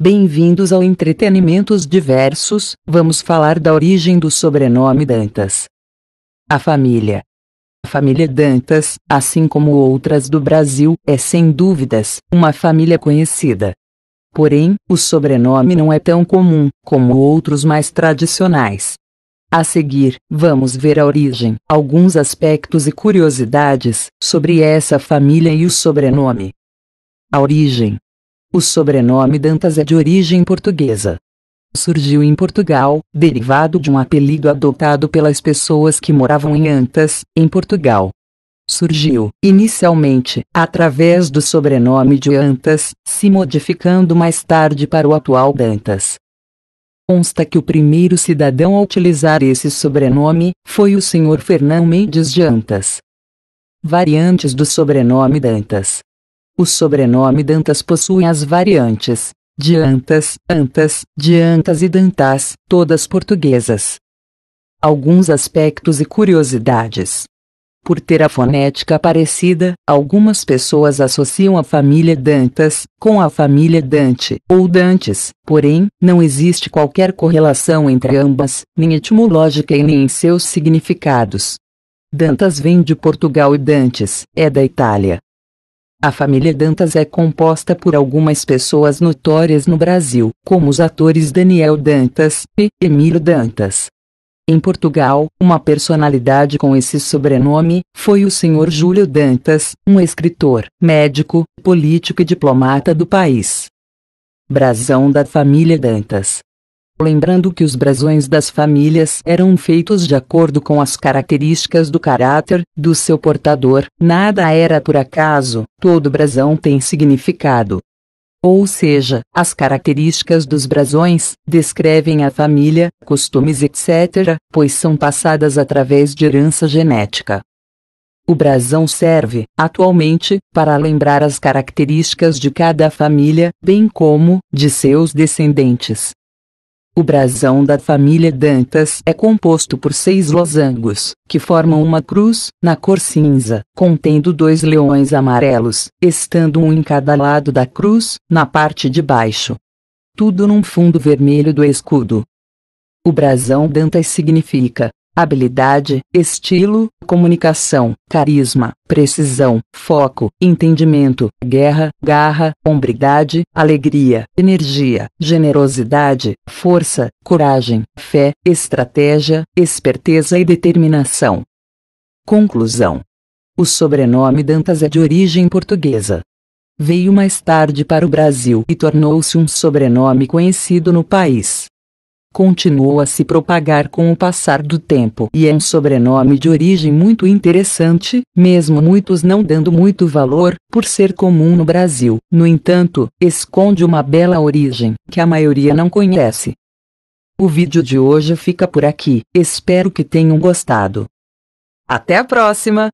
Bem-vindos ao Entretenimentos Diversos, vamos falar da origem do sobrenome Dantas. A família. A família Dantas, assim como outras do Brasil, é sem dúvidas uma família conhecida. Porém, o sobrenome não é tão comum como outros mais tradicionais. A seguir, vamos ver a origem, alguns aspectos e curiosidades sobre essa família e o sobrenome. A origem. O sobrenome Dantas é de origem portuguesa. Surgiu em Portugal, derivado de um apelido adotado pelas pessoas que moravam em Antas, em Portugal. Surgiu, inicialmente, através do sobrenome de Antas, se modificando mais tarde para o atual Dantas consta que o primeiro cidadão a utilizar esse sobrenome foi o senhor Fernão Mendes de Antas. Variantes do sobrenome Dantas. O sobrenome Dantas possui as variantes de Antas, Antas, de Antas e Dantas, todas portuguesas. Alguns aspectos e curiosidades. Por ter a fonética parecida, algumas pessoas associam a família Dantas com a família Dante ou Dantes, porém, não existe qualquer correlação entre ambas, nem etimológica e nem em seus significados. Dantas vem de Portugal e Dantes é da Itália. A família Dantas é composta por algumas pessoas notórias no Brasil, como os atores Daniel Dantas e Emílio Dantas. Em Portugal, uma personalidade com esse sobrenome foi o senhor Júlio Dantas, um escritor, médico, político e diplomata do país. Brasão da família Dantas. Lembrando que os brasões das famílias eram feitos de acordo com as características do caráter do seu portador, nada era por acaso, todo brasão tem significado ou seja, as características dos brasões, descrevem a família, costumes etc., pois são passadas através de herança genética. O brasão serve, atualmente, para lembrar as características de cada família, bem como de seus descendentes. O brasão da família Dantas é composto por seis losangos, que formam uma cruz, na cor cinza, contendo dois leões amarelos, estando um em cada lado da cruz, na parte de baixo. Tudo num fundo vermelho do escudo. O brasão Dantas significa habilidade, estilo, comunicação, carisma, precisão, foco, entendimento, guerra, garra, hombridade, alegria, energia, generosidade, força, coragem, fé, estratégia, esperteza e determinação. Conclusão: O sobrenome Dantas é de origem portuguesa. Veio mais tarde para o Brasil e tornou-se um sobrenome conhecido no país continuou a se propagar com o passar do tempo e é um sobrenome de origem muito interessante, mesmo muitos não dando muito valor, por ser comum no Brasil. No entanto, esconde uma bela origem que a maioria não conhece. O vídeo de hoje fica por aqui, espero que tenham gostado. Até a próxima!